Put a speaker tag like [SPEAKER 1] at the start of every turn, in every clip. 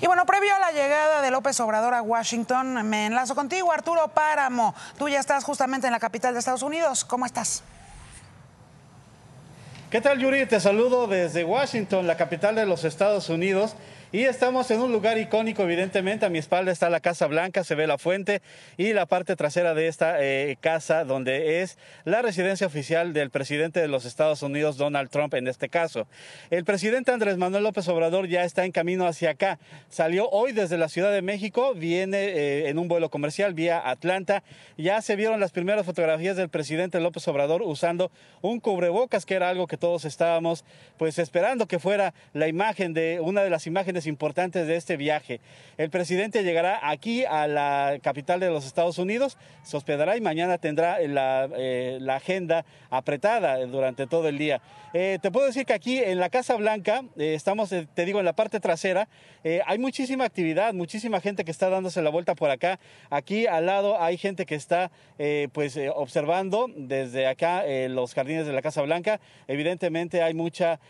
[SPEAKER 1] Y bueno, previo a la llegada de López Obrador a Washington, me enlazo contigo, Arturo Páramo. Tú ya estás justamente en la capital de Estados Unidos. ¿Cómo estás?
[SPEAKER 2] ¿Qué tal, Yuri? Te saludo desde Washington, la capital de los Estados Unidos. Y estamos en un lugar icónico, evidentemente. A mi espalda está la Casa Blanca, se ve la fuente y la parte trasera de esta eh, casa, donde es la residencia oficial del presidente de los Estados Unidos, Donald Trump, en este caso. El presidente Andrés Manuel López Obrador ya está en camino hacia acá. Salió hoy desde la Ciudad de México, viene eh, en un vuelo comercial vía Atlanta. Ya se vieron las primeras fotografías del presidente López Obrador usando un cubrebocas, que era algo que todos estábamos pues esperando que fuera la imagen de una de las imágenes importantes de este viaje. El presidente llegará aquí a la capital de los Estados Unidos, se hospedará y mañana tendrá la, eh, agenda apretada durante todo el día. Eh, te puedo decir que aquí en la Casa Blanca, eh, estamos, te digo, en la parte trasera, hay muchísima actividad, muchísima gente que está dándose la vuelta por acá. Aquí al lado hay gente que está pues observando desde acá los jardines de la Casa Blanca. Evidentemente hay mucha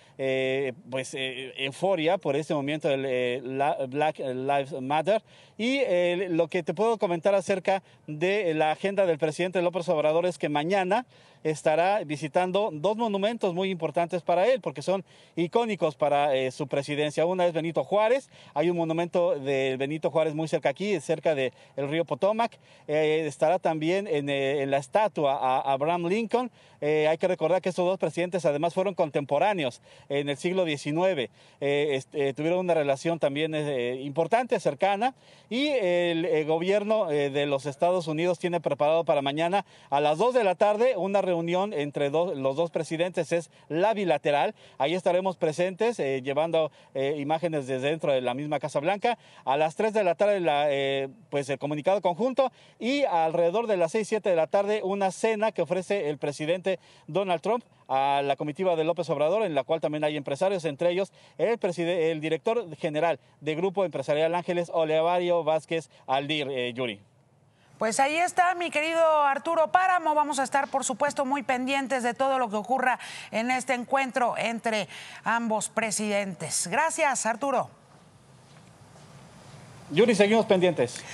[SPEAKER 2] pues euforia por este momento eh, la, Black Lives Matter. Y eh, lo que te puedo comentar acerca de la agenda del presidente López Obrador es que mañana estará visitando dos monumentos muy importantes para él, porque son icónicos para eh, su presidencia. Una es Benito Juárez, hay un monumento de Benito Juárez muy cerca aquí, cerca del el río Potomac. estará también en, la estatua a Abraham Lincoln. hay que recordar que estos dos presidentes además fueron contemporáneos en el siglo XIX. Este, tuvieron una relación relación también es eh, importante, cercana, y el, eh, gobierno eh, de los Estados Unidos tiene preparado para mañana a las 2 de la tarde una reunión entre los dos presidentes, es la bilateral, ahí estaremos presentes llevando imágenes desde dentro de la misma Casa Blanca, a las 3 de la tarde pues el comunicado conjunto y alrededor de las 6, 7 de la tarde una cena que ofrece el presidente Donald Trump a la comitiva de López Obrador, en la cual también hay empresarios, entre ellos el, el director general de Grupo Empresarial Ángeles Olevario Vázquez Aldir, eh, Yuri.
[SPEAKER 1] Pues ahí está mi querido Arturo Páramo. Vamos a estar, por supuesto, muy pendientes de todo lo que ocurra en este encuentro entre ambos presidentes. Gracias, Arturo.
[SPEAKER 2] Yuri, seguimos pendientes.